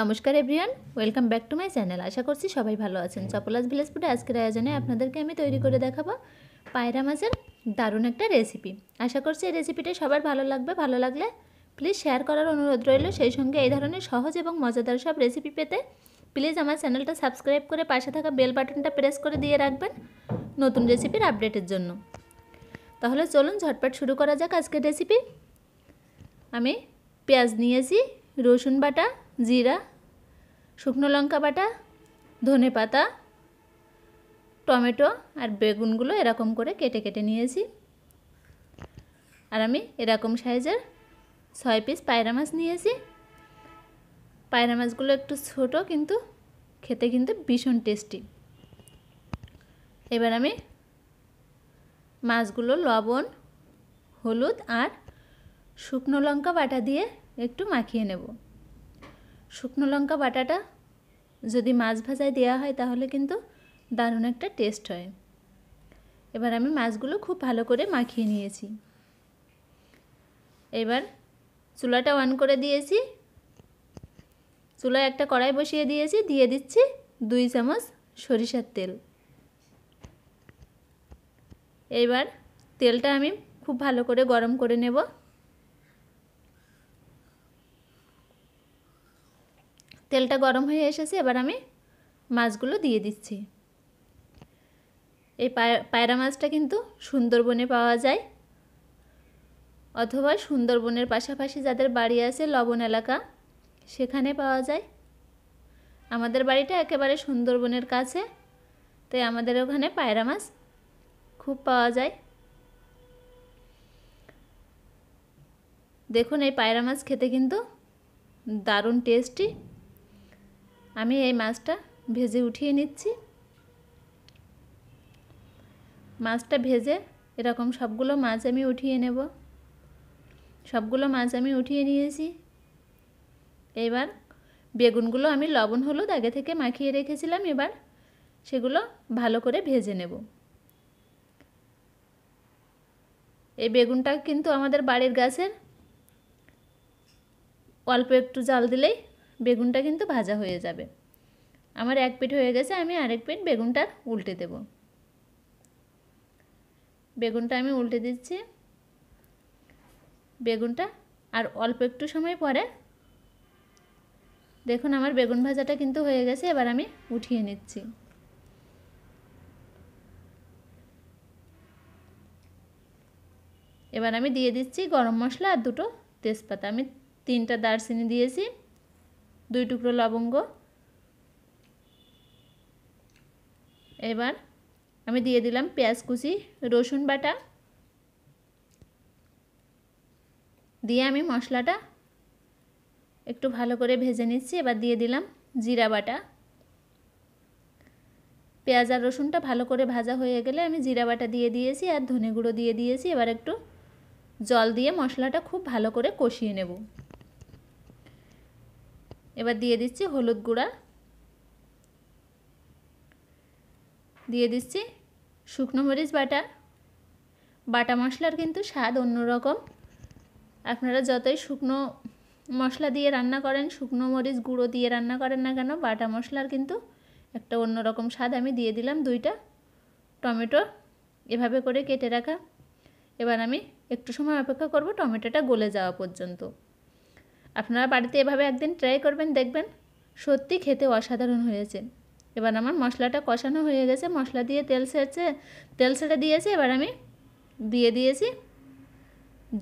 নমস্কার everyone welcome back to my channel আশা করছি সবাই ভালো আছেন চপলাস ভিলেজ ফুডে আজকের আয়োজনে আপনাদেরকে আমি তৈরি করে দেখাবো পায়রা মাছের দারুণ একটা রেসিপি আশা করছি এই রেসিপিটা সবার ভালো লাগবে ভালো লাগলে প্লিজ শেয়ার করার অনুরোধ রইল সেই সঙ্গে এই ধরনের সহজ এবং মজাদার সব রেসিপি পেতে প্লিজ আমার চ্যানেলটা সাবস্ক্রাইব করে পাশে থাকা বেল বাটনটা প্রেস করে দিয়ে রাখবেন নতুন রেসিপির আপডেটের জন্য তাহলে চলুন ঝটপট শুরু করা যাক আজকের রেসিপি আমি পেঁয়াজ নিয়েছি রসুন বাটা জিরা শুকনো লঙ্কা বাটা ধনে পাতা টমেটো আর বেগুনগুলো এরকম করে কেটে কেটে নিয়েছি আর আমি এরকম সাইজের ছয় পিস পায়রা মাছ নিয়েছি পায়রা মাছগুলো একটু ছোট কিন্তু খেতে কিন্তু ভীষণ টেস্টি এবার আমি মাছগুলো লবণ হলুদ আর শুকনো লঙ্কা বাটা দিয়ে একটু মাখিয়ে নেবো শুকনো লঙ্কা বাটাটা যদি মাছ ভাজায় দেওয়া হয় তাহলে কিন্তু দারুণ একটা টেস্ট হয় এবার আমি মাছগুলো খুব ভালো করে মাখিয়ে নিয়েছি এবার চুলাটা অন করে দিয়েছি চুলায় একটা কড়াই বসিয়ে দিয়েছি দিয়ে দিচ্ছি দুই চামচ সরিষার তেল এইবার তেলটা আমি খুব ভালো করে গরম করে নেব তেলটা গরম হয়ে এসেছে এবার আমি মাছগুলো দিয়ে দিচ্ছি এই পায়রা মাছটা কিন্তু সুন্দরবনে পাওয়া যায় অথবা সুন্দরবনের পাশাপাশি যাদের বাড়ি আছে লবণ এলাকা সেখানে পাওয়া যায় আমাদের বাড়িটা একেবারে সুন্দরবনের কাছে তাই আমাদের ওখানে পায়রা মাছ খুব পাওয়া যায় দেখুন এই পায়রা মাছ খেতে কিন্তু দারুণ টেস্টি আমি এই মাছটা ভেজে উঠিয়ে নিচ্ছি মাছটা ভেজে এরকম সবগুলো মাছ আমি উঠিয়ে নেব সবগুলো মাছ আমি উঠিয়ে নিয়েছি এবার বেগুনগুলো আমি লবণ হলুদ আগে থেকে মাখিয়ে রেখেছিলাম এবার সেগুলো ভালো করে ভেজে নেব এই বেগুনটা কিন্তু আমাদের বাড়ির গাছের অল্প একটু জাল দিলেই বেগুনটা কিন্তু ভাজা হয়ে যাবে আমার এক পিঠ হয়ে গেছে আমি আরেক পিঠ বেগুনটার উল্টে দেব বেগুনটা আমি উল্টে দিচ্ছি বেগুনটা আর অল্প একটু সময় পরে দেখুন আমার বেগুন ভাজাটা কিন্তু হয়ে গেছে এবার আমি উঠিয়ে নিচ্ছি এবার আমি দিয়ে দিচ্ছি গরম মশলা আর দুটো তেজপাতা আমি তিনটা দারচিনি দিয়েছি দুই টুকরো লবঙ্গ এবার আমি দিয়ে দিলাম পেঁয়াজ কুচি রসুন বাটা দিয়ে আমি মশলাটা একটু ভালো করে ভেজে নিচ্ছি এবার দিয়ে দিলাম জিরা বাটা পেঁয়াজ আর রসুনটা ভালো করে ভাজা হয়ে গেলে আমি জিরা বাটা দিয়ে দিয়েছি আর ধনে গুঁড়ো দিয়ে দিয়েছি এবার একটু জল দিয়ে মশলাটা খুব ভালো করে কষিয়ে নেব এবার দিয়ে দিচ্ছি হলুদ গুঁড়া দিয়ে দিচ্ছি শুকনো মরিচ বাটা বাটা মশলার কিন্তু স্বাদ অন্যরকম আপনারা যতই শুকনো মশলা দিয়ে রান্না করেন শুকনো মরিচ গুঁড়ো দিয়ে রান্না করেন না কেন বাটা মশলার কিন্তু একটা অন্যরকম স্বাদ আমি দিয়ে দিলাম দুইটা টমেটো এভাবে করে কেটে রাখা এবার আমি একটু সময় অপেক্ষা করব টমেটোটা গলে যাওয়া পর্যন্ত আপনারা বাড়িতে এভাবে একদিন ট্রাই করবেন দেখবেন সত্যি খেতে অসাধারণ হয়েছে এবার আমার মশলাটা কষানো হয়ে গেছে মশলা দিয়ে তেল সেরছে তেল সেটা দিয়েছে এবার আমি দিয়ে দিয়েছি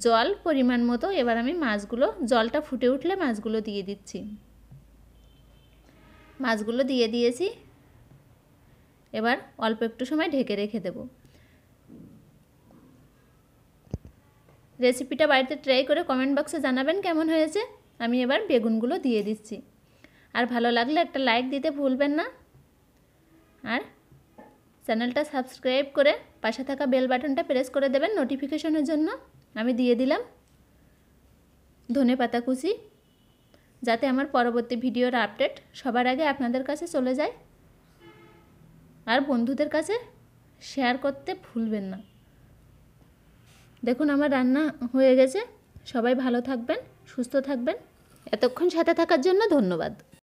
জল পরিমাণ মতো এবার আমি মাছগুলো জলটা ফুটে উঠলে মাছগুলো দিয়ে দিচ্ছি মাছগুলো দিয়ে দিয়েছি এবার অল্প একটু সময় ঢেকে রেখে দেব রেসিপিটা বাড়িতে ট্রাই করে কমেন্ট বক্সে জানাবেন কেমন হয়েছে আমি এবার বেগুনগুলো দিয়ে দিচ্ছি আর ভালো লাগলে একটা লাইক দিতে ভুলবেন না আর চ্যানেলটা সাবস্ক্রাইব করে পাশে থাকা বেল বাটনটা প্রেস করে দেবেন নোটিফিকেশনের জন্য আমি দিয়ে দিলাম ধনে পাতা কুচি যাতে আমার পরবর্তী ভিডিওর আপডেট সবার আগে আপনাদের কাছে চলে যায় আর বন্ধুদের কাছে শেয়ার করতে ভুলবেন না দেখুন আমার রান্না হয়ে গেছে সবাই ভালো থাকবেন সুস্থ থাকবেন এতক্ষণ সাথে থাকার জন্য ধন্যবাদ